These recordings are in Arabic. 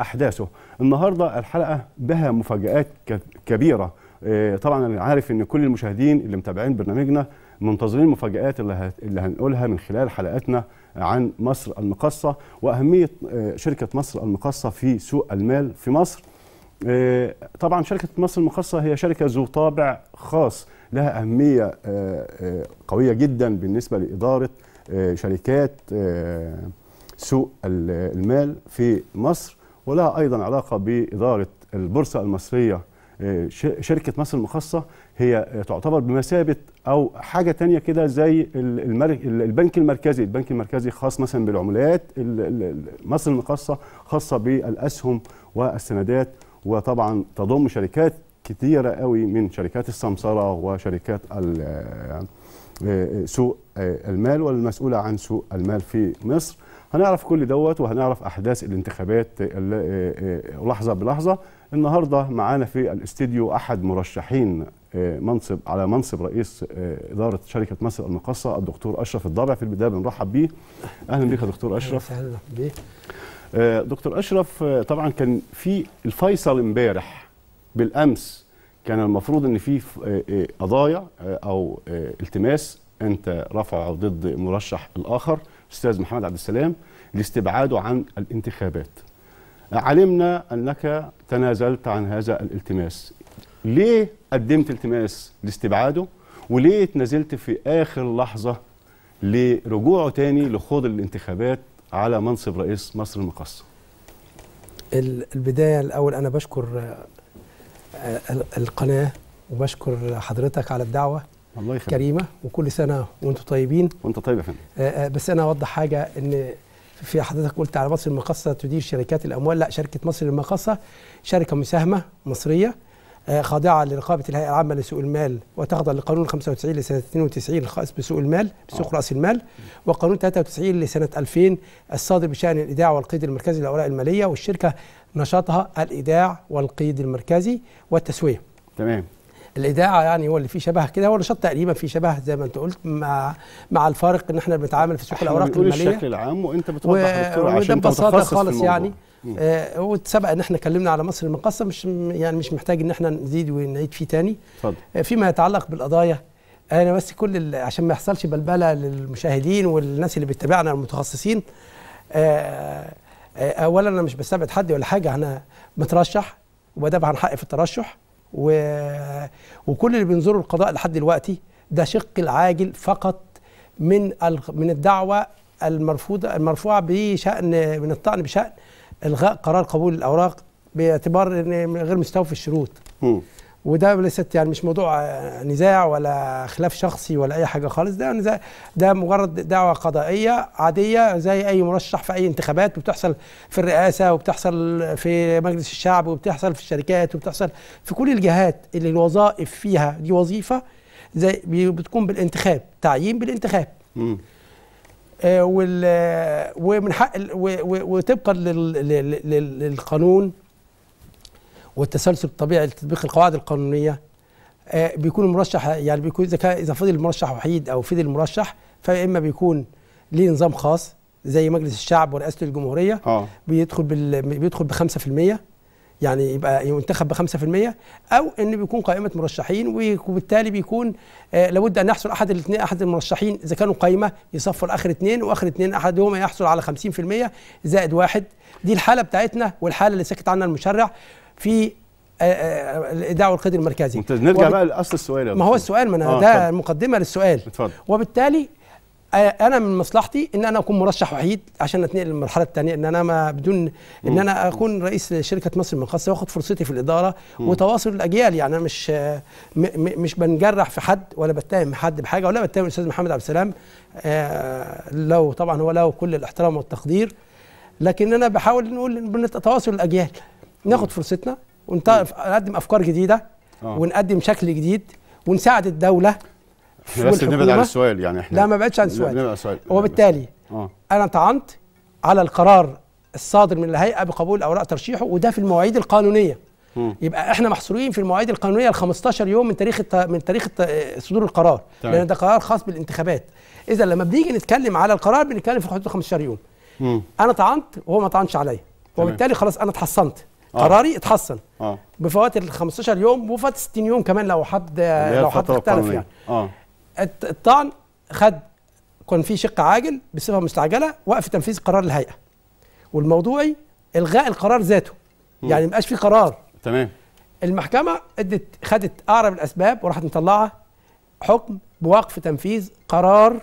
احداثه النهارده الحلقه بها مفاجات كبيره آه، طبعا انا عارف ان كل المشاهدين اللي متابعين برنامجنا منتظرين المفاجات اللي, هنقولها من خلال حلقاتنا عن مصر المقصه واهميه آه، شركه مصر المقصه في سوق المال في مصر آه، طبعا شركه مصر المقصه هي شركه ذو طابع خاص لها اهميه قويه جدا بالنسبه لاداره شركات سوق المال في مصر ولها أيضا علاقة بإدارة البورصة المصرية آه، شركة مصر المخصصة هي تعتبر بمثابة أو حاجة تانية كده زي البنك المركزي البنك المركزي خاص مثلا بالعملات مصر المخصصة خاصة بالأسهم والسندات وطبعا تضم شركات كثيره قوي من شركات السمسرة وشركات آه، آه، سوق المال والمسؤولة عن سوق المال في مصر هنعرف كل دوت وهنعرف احداث الانتخابات آه، آه، لحظه بلحظه النهارده معانا في الاستديو احد مرشحين آه، منصب على منصب رئيس اداره شركه مصر المقاصه الدكتور اشرف الضبع في البدايه بنرحب بيه اهلا بيك يا دكتور اشرف اهلا بيك دكتور اشرف طبعا كان في الفيصل امبارح بالامس كان المفروض ان في قضايا او التماس انت رفعه ضد مرشح الاخر الاستاذ محمد عبد السلام لاستبعاده عن الانتخابات علمنا انك تنازلت عن هذا الالتماس ليه قدمت التماس لاستبعاده وليه تنازلت في اخر لحظه لرجوعه تاني لخوض الانتخابات على منصب رئيس مصر المقص البدايه الاول انا بشكر آه، القناه وبشكر حضرتك على الدعوه الله يخليك كريمه وكل سنه وانتم طيبين وانت طيب يا فندم آه، آه، بس انا اوضح حاجه ان في حضرتك قلت على مصر المقاصه تدير شركات الاموال لا شركه مصر المقاصه شركه مساهمه مصريه آه، خاضعه لرقابه الهيئه العامه لسوق المال وتخضع لقانون 95 لسنه 92 الخاص بسوق المال بسوق راس المال وقانون 93 لسنه 2000 الصادر بشان الايداع والقيد المركزي للاوراق الماليه والشركه نشاطها الايداع والقيد المركزي والتسويه. تمام الاذاعه يعني هو اللي فيه شبه كده هو نشاط تقريبا فيه شبه زي ما انت قلت مع مع الفارق ان احنا بنتعامل في سوق الاوراق الماليه الشكل العام وانت بتوضح للدكتور عشان انت ببساطه خالص يعني آه واتسبق ان احنا اتكلمنا على مصر المقاصه مش يعني مش محتاج ان احنا نزيد ونعيد فيه تاني اتفضل آه فيما يتعلق بالقضايا انا بس كل عشان ما يحصلش بلبله للمشاهدين والناس اللي بتتابعنا المتخصصين آه،, آه اولا انا مش بستبعد حد ولا حاجه انا مترشح وده حقي في الترشح و... وكل اللي بينظروا القضاء لحد دلوقتي ده شق العاجل فقط من ال... من الدعوه المرفوضه المرفوعه بشان من الطعن بشان الغاء قرار قبول الاوراق باعتبار ان غير مستوفي الشروط. م. وده ليست يعني مش موضوع نزاع ولا خلاف شخصي ولا اي حاجه خالص ده نزاع ده مجرد دعوه قضائيه عاديه زي اي مرشح في اي انتخابات وبتحصل في الرئاسه وبتحصل في مجلس الشعب وبتحصل في الشركات وبتحصل في كل الجهات اللي الوظائف فيها دي وظيفه زي بتكون بالانتخاب تعيين بالانتخاب آه وال ومن حق وطبقا للقانون والتسلسل الطبيعي لتطبيق القواعد القانونيه آه، بيكون المرشح يعني بيكون اذا كان اذا فضل المرشح وحيد او فضل المرشح فيا اما بيكون ليه نظام خاص زي مجلس الشعب ورئاسه الجمهوريه آه. بيدخل بال... بيدخل ب يعني يبقى ينتخب ب 5% او ان بيكون قائمه مرشحين وبالتالي بيكون آه، لابد ان يحصل احد الاثنين احد المرشحين اذا كانوا قائمه يصفوا الاخر اثنين واخر اثنين احدهما يحصل على 50% زائد واحد دي الحاله بتاعتنا والحاله اللي سكت عنها المشرع في آه، آه، الايداع والقيد المركزي ممتاز نرجع وب... بقى لاصل السؤال ما هو السؤال ما انا آه ده طب. للسؤال اتفضل. وبالتالي انا من مصلحتي ان انا اكون مرشح وحيد عشان اتنقل للمرحله الثانيه ان انا ما بدون ان انا اكون رئيس شركه مصر المنقذه واخد فرصتي في الاداره وتواصل الاجيال يعني انا مش مش بنجرح في حد ولا بتهم حد بحاجه ولا بتهم الاستاذ محمد عبد السلام آه، لو طبعا هو له كل الاحترام والتقدير لكن انا بحاول نقول تواصل الاجيال ناخد فرصتنا ونقدم افكار جديده آه. ونقدم شكل جديد ونساعد الدوله بس بنبعد عن السؤال يعني احنا لا ما بعدش عن السؤال وبالتالي آه. انا طعنت على القرار الصادر من الهيئه بقبول اوراق ترشيحه وده في المواعيد القانونيه م. يبقى احنا محصورين في المواعيد القانونيه ال 15 يوم من تاريخ الت... من تاريخ الت... صدور القرار طيب. لان ده قرار خاص بالانتخابات اذا لما بنيجي نتكلم على القرار بنتكلم في حدود 15 يوم م. انا طعنت وهو ما طعنش عليا وبالتالي خلاص انا اتحصنت آه. قراري اتحسن آه. بفوات ال 15 يوم وفات 60 يوم كمان لو حد لو حد اختلف يعني آه. الطعن خد كان في شق عاجل بصفه مستعجله وقف تنفيذ قرار الهيئه والموضوعي الغاء القرار ذاته يعني ما بقاش في قرار تمام المحكمه ادت خدت اعرب الاسباب وراحت مطلعه حكم بوقف تنفيذ قرار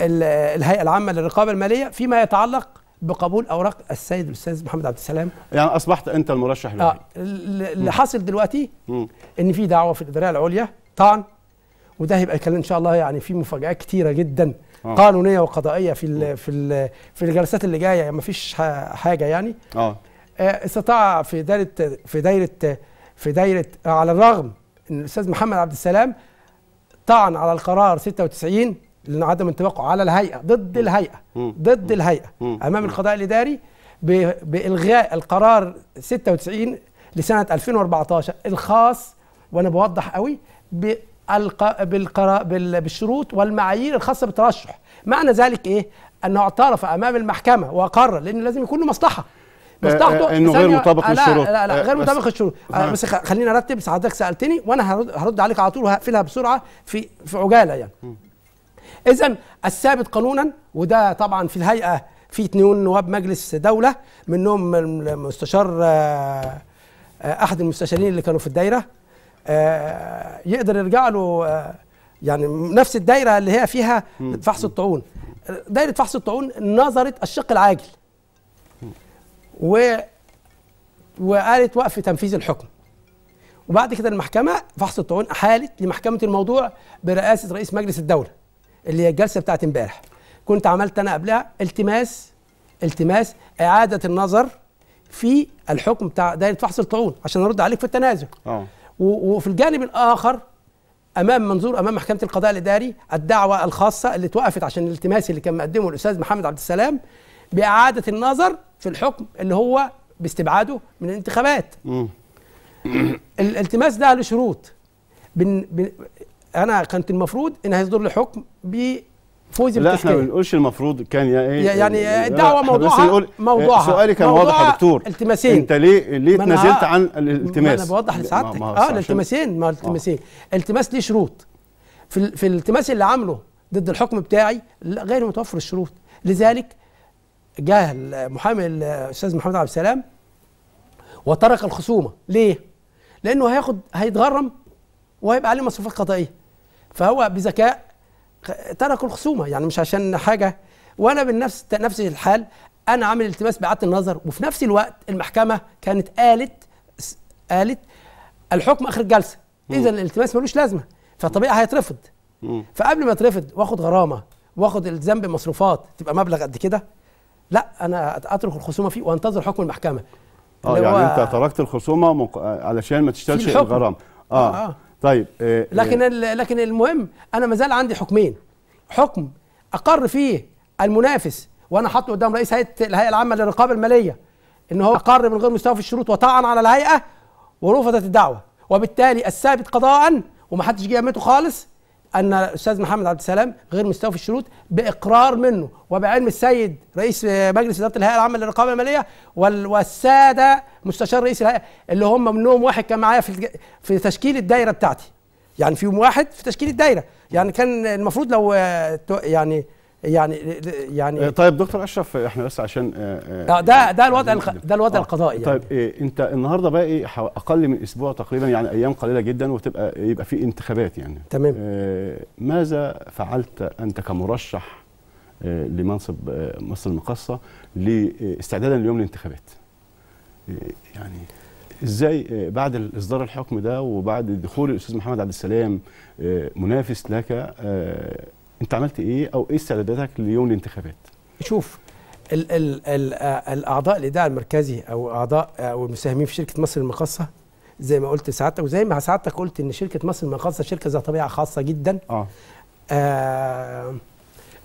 الهيئه العامه للرقابه الماليه فيما يتعلق بقبول اوراق السيد الاستاذ محمد عبد السلام يعني اصبحت انت المرشح آه. الوحيد آه اللي حاصل دلوقتي ان في دعوه في الاداريه العليا طعن وده هيبقى كلام ان شاء الله يعني في مفاجات كتيره جدا أوه. قانونيه وقضائيه في الـ آه. في الـ في الجلسات اللي جايه يعني ما فيش حاجه يعني آه. اه استطاع في دايره في دايره في دايره على الرغم ان الاستاذ محمد عبد السلام طعن على القرار 96 لعدم انطباقه على الهيئه ضد الهيئه ضد الهيئه امام القضاء الاداري بالغاء القرار 96 لسنه 2014 الخاص وانا بوضح قوي بالشروط والمعايير الخاصه بالترشح معنى ذلك ايه انه اعترف امام المحكمه وقرر لان لازم يكون له مصلحه آه، مصلحته آه، انه غير مطابق آه، للشروط لا لا, غير مطابق للشروط بس خليني ارتب حضرتك سالتني وانا هرد عليك على طول وهقفلها بسرعه في في عجاله يعني اذا الثابت قانونا وده طبعا في الهيئه في اثنين نواب مجلس دوله منهم المستشار احد المستشارين اللي كانوا في الدايره آه، يقدر يرجع له آه، يعني نفس الدايره اللي هي فيها فحص الطاعون دايره فحص الطاعون نظرت الشق العاجل و وقالت وقف تنفيذ الحكم وبعد كده المحكمه فحص الطاعون احالت لمحكمه الموضوع برئاسه رئيس مجلس الدوله اللي هي الجلسه بتاعت امبارح كنت عملت انا قبلها التماس التماس اعاده النظر في الحكم بتاع دايره فحص الطاعون عشان ارد عليك في التنازل اه وفي الجانب الآخر امام منظور امام محكمه القضاء الاداري الدعوه الخاصه اللي اتوقفت عشان الالتماس اللي كان مقدمه الاستاذ محمد عبد السلام باعاده النظر في الحكم اللي هو باستبعاده من الانتخابات الالتماس ده له شروط بن بن انا كنت المفروض ان هيصدر لي حكم فوزي لا احنا ما بنقولش المفروض كان يا ايه يعني الدعوه آه، موضوعها موضوعها سؤالي كان واضح يا دكتور التماسين انت ليه ليه تنازلت آه، عن الالتماس؟ انا بوضح لسعادتك اه الالتماسين ما الالتماسين آه. التماس ليه شروط في في الالتماس اللي عامله ضد الحكم بتاعي غير متوفر الشروط لذلك جاء المحامي الاستاذ محمد عبد السلام وترك الخصومه ليه؟ لانه هياخد هيتغرم وهيبقى عليه مصروفات قضائيه فهو بذكاء تركوا الخصومه يعني مش عشان حاجه وانا بنفس نفس الحال انا عامل التماس باعاده النظر وفي نفس الوقت المحكمه كانت قالت قالت الحكم اخر الجلسه اذا الالتماس ملوش لازمه فطبيعي هيترفض فقبل ما ترفض واخد غرامه واخد التزام بمصروفات تبقى مبلغ قد كده لا انا اترك الخصومه فيه وانتظر حكم المحكمه اه يعني انت تركت الخصومه مق... علشان ما تشتغلش الغرامه آه. آه. آه. طيب آه، آه. لكن لكن المهم انا ما زال عندي حكمين حكم اقر فيه المنافس وانا حاطه قدام رئيس هيئه الهيئه العامه للرقابه الماليه ان هو اقر من غير مستوى في الشروط وطعن على الهيئه ورفضت الدعوه وبالتالي الثابت قضاء ومحدش جه يمته خالص ان الاستاذ محمد عبد السلام غير مستوفي الشروط باقرار منه وبعلم السيد رئيس مجلس اداره الهيئه العامه للرقابه الماليه والساده مستشار رئيس الهيئه اللي هم منهم واحد كان معايا في في تشكيل الدايره بتاعتي يعني فيهم واحد في تشكيل الدايره يعني كان المفروض لو يعني يعني يعني آه، طيب دكتور اشرف احنا بس عشان آه, آه،, آه، ده ده الوضع ده الوضع القضائي يعني. طيب إيه انت النهارده بقى ايه اقل من اسبوع تقريبا يعني ايام قليله جدا وتبقى يبقى في انتخابات يعني تمام آه ماذا فعلت انت كمرشح آه لمنصب آه مصر المقصه لاستعدادا اليوم للانتخابات آه يعني ازاي بعد اصدار الحكم ده وبعد دخول الاستاذ محمد عبد السلام منافس لك انت عملت ايه او ايه استعداداتك ليوم الانتخابات شوف الـ الـ الـ الاعضاء الاداره المركزي او اعضاء او المساهمين في شركه مصر المقاصه زي ما قلت سعادتك وزي ما سعادتك قلت ان شركه مصر المقاصه شركه ذات طبيعه خاصه جدا اه, آه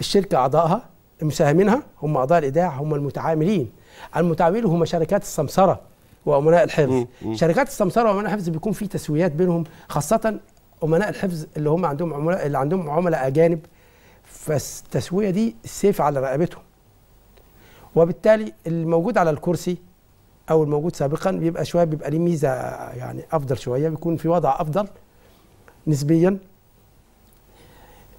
الشركه اعضائها المساهمينها هم اعضاء الايداع هم المتعاملين المتعاملين هم شركات السمسره وامناء الحفظ شركات السمسره وامناء الحفظ بيكون في تسويات بينهم خاصه امناء الحفظ اللي هم عندهم عملاء اللي عندهم عملاء اجانب فالتسويه دي سيف على رقبتهم وبالتالي الموجود على الكرسي او الموجود سابقا بيبقى شويه بيبقى ليه ميزه يعني افضل شويه بيكون في وضع افضل نسبيا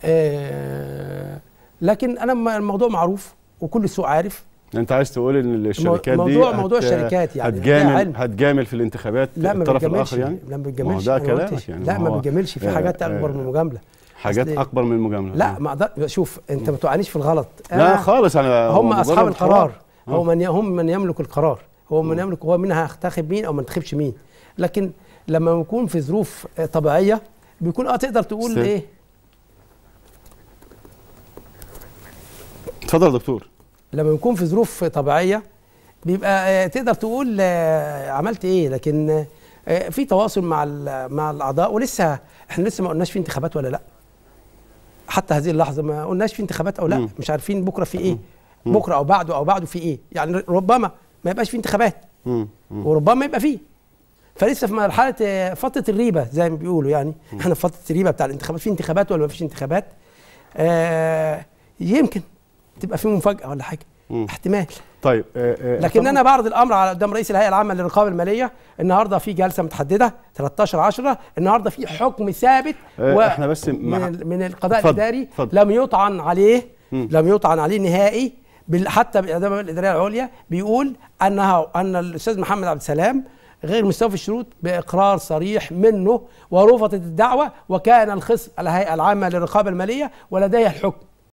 آه، لكن انا الموضوع معروف وكل السوق عارف يعني انت عايز تقول ان الشركات موضوع دي موضوع موضوع الشركات يعني هتجامل هتجامل في الانتخابات لا الطرف الاخر يعني لا ما بتجاملش لا ما بتجاملش يعني لا ما بتجاملش في إيه، حاجات إيه. اكبر من المجامله حاجات اكبر من المجامله لا آه. ما اقدر شوف انت ما تعانيش في الغلط لا خالص انا هم اصحاب القرار آه. هو من هم من يملك القرار هو من يملك هو منها هيختخب مين او ما انتخبش مين لكن لما يكون في ظروف آه، طبيعيه بيكون اه تقدر تقول ايه اتفضل يا دكتور لما يكون في ظروف طبيعيه بيبقى تقدر تقول عملت ايه لكن في تواصل مع مع الاعضاء ولسه احنا لسه ما قلناش في انتخابات ولا لا حتى هذه اللحظه ما قلناش في انتخابات او لا مم. مش عارفين بكره في ايه مم. بكره او بعده او بعده في ايه يعني ربما ما يبقاش في انتخابات مم. مم. وربما يبقى فيه فلسه في مرحله فتره الريبه زي ما بيقولوا يعني مم. احنا في فتره الريبه بتاع الانتخابات في انتخابات ولا ما فيش انتخابات آه يمكن تبقى في مفاجاه ولا حاجه مم. احتمال طيب آه, آه، لكن انا بعرض الامر على قدام رئيس الهيئه العامه للرقابه الماليه النهارده في جلسه متحدده 13 10 النهارده في حكم ثابت آه و احنا بس مع... من, من القضاء فضل. الاداري فضل. لم يطعن عليه مم. لم يطعن عليه نهائي بال... حتى بالاداره الاداريه العليا بيقول انها ان الاستاذ محمد عبد السلام غير مستوفي الشروط باقرار صريح منه ورفضت الدعوه وكان الخصم الهيئه العامه للرقابه الماليه ولديها الحكم